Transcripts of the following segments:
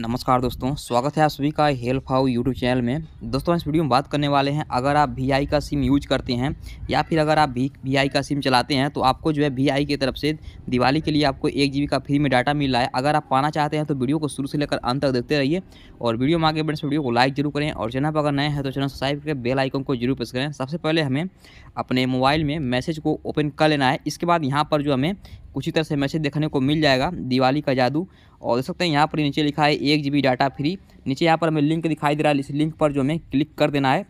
नमस्कार दोस्तों स्वागत है आप सभी का हेल्प हाउ यूट्यूब चैनल में दोस्तों इस वीडियो में बात करने वाले हैं अगर आप वी का सिम यूज करते हैं या फिर अगर आप वी का सिम चलाते हैं तो आपको जो है वी की तरफ से दिवाली के लिए आपको एक जी का फ्री में डाटा मिल रहा है अगर आप पाना चाहते हैं तो वीडियो को शुरू से लेकर अंत तक देखते रहिए और वीडियो में आगे बढ़ने से वीडियो को लाइक जरूर करें और चैनल पर अगर नए हैं तो चैनल सब्सक्राइब करके बेल आइकन को जरूर प्रेस करें सबसे पहले हमें अपने मोबाइल में मैसेज को ओपन कर लेना है इसके बाद यहाँ पर जो हमें उसी तरह से मैसेज देखने को मिल जाएगा दिवाली का जादू और देख सकते हैं यहाँ पर नीचे लिखा है एक जी डाटा फ्री नीचे यहाँ पर हमें लिंक दिखाई दे रहा है इस लिंक पर जो हमें क्लिक कर देना है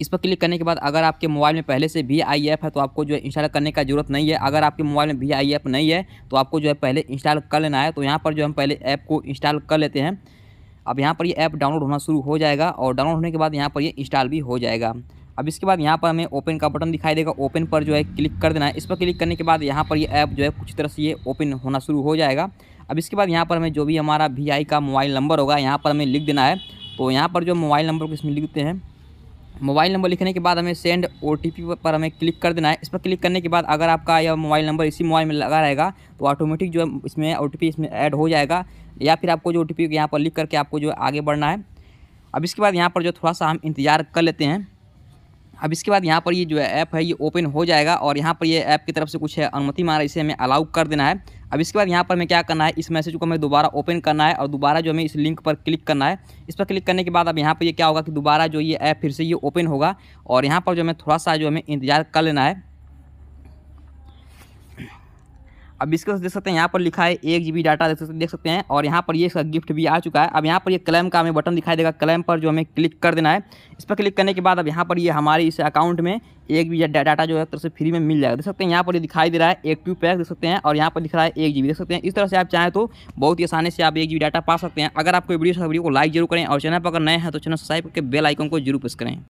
इस पर क्लिक करने के बाद अगर आपके मोबाइल में पहले से भी आई है तो आपको जो है इंस्टॉल करने का जरूरत नहीं है अगर आपके मोबाइल में भी आई नहीं है तो आपको जो है पहले इंस्टॉल कर लेना है तो यहाँ पर जो हम पहले ऐप को इंस्टॉल कर लेते हैं अब यहाँ पर ये यह ऐप डाउनलोड होना शुरू हो जाएगा और डाउनलोड होने के बाद यहाँ पर ये यह इंस्टॉल भी हो जाएगा अब इसके बाद यहाँ पर हमें ओपन का बटन दिखाई देगा ओपन पर जो है क्लिक कर देना है इस पर क्लिक करने के बाद यहाँ पर ये ऐप जो है कुछ तरह से ये ओपन होना शुरू हो जाएगा अब इसके बाद यहाँ पर हमें जो भी हमारा वी का मोबाइल नंबर होगा यहाँ पर हमें लिख देना है तो यहाँ पर जो मोबाइल नंबर को इसमें लिखते हैं मोबाइल नंबर लिखने के बाद हमें सेंड ओ पर हमें क्लिक कर देना है इस पर क्लिक करने के बाद अगर आपका यह मोबाइल नंबर इसी मोबाइल में लगा रहेगा तो ऑटोमेटिक जो है इसमें ओ इसमें ऐड हो जाएगा या फिर आपको जो ओ टी यहाँ पर लिख करके आपको जो आगे बढ़ना है अब इसके बाद यहाँ पर जो थोड़ा सा हम इंतज़ार कर लेते हैं अब इसके बाद यहाँ पर ये जो है ऐप है ये ओपन हो जाएगा और यहाँ पर ये ऐप की तरफ से कुछ है अनुमति मांग है इसे हमें अलाउ कर देना है अब इसके बाद यहाँ पर हमें क्या करना है इस मैसेज को हमें दोबारा ओपन करना है और दोबारा जो हमें इस लिंक पर क्लिक करना है इस पर क्लिक करने के बाद अब यहाँ पर ये क्या होगा कि दोबारा जो ये ऐप फिर से ये ओपन होगा और यहाँ पर जो हमें थोड़ा सा जो हमें इंतज़ार कर लेना है अब इसके देख सकते हैं यहाँ पर लिखा है एक जी डाटा देख सकते देख सकते हैं और यहाँ पर ये इसका गिफ्ट भी आ चुका है अब यहाँ पर ये क्लेम का हमें बटन दिखाई देगा क्लेम पर जो हमें क्लिक कर देना है इस पर क्लिक करने के बाद अब यहाँ पर ये हमारे इस अकाउंट में एक भी डाटा जो है तरह से फ्री में मिल जाएगा देख सकते हैं यहाँ पर ये दिखाई दे रहा है एक टू पैक देख सकते हैं और यहाँ पर दिख रहा है एक जी देख सकते हैं इस तरह से आप चाहें तो बहुत ही आसानी से आप एक जी डाटा पा सकते हैं अगर आपको वीडियो वीडियो को लाइक जरूर करें और चैनल पर अगर नए हैं तो चैनल सब्सक्राइब करके बेल आइकन को जरूर प्रेस करें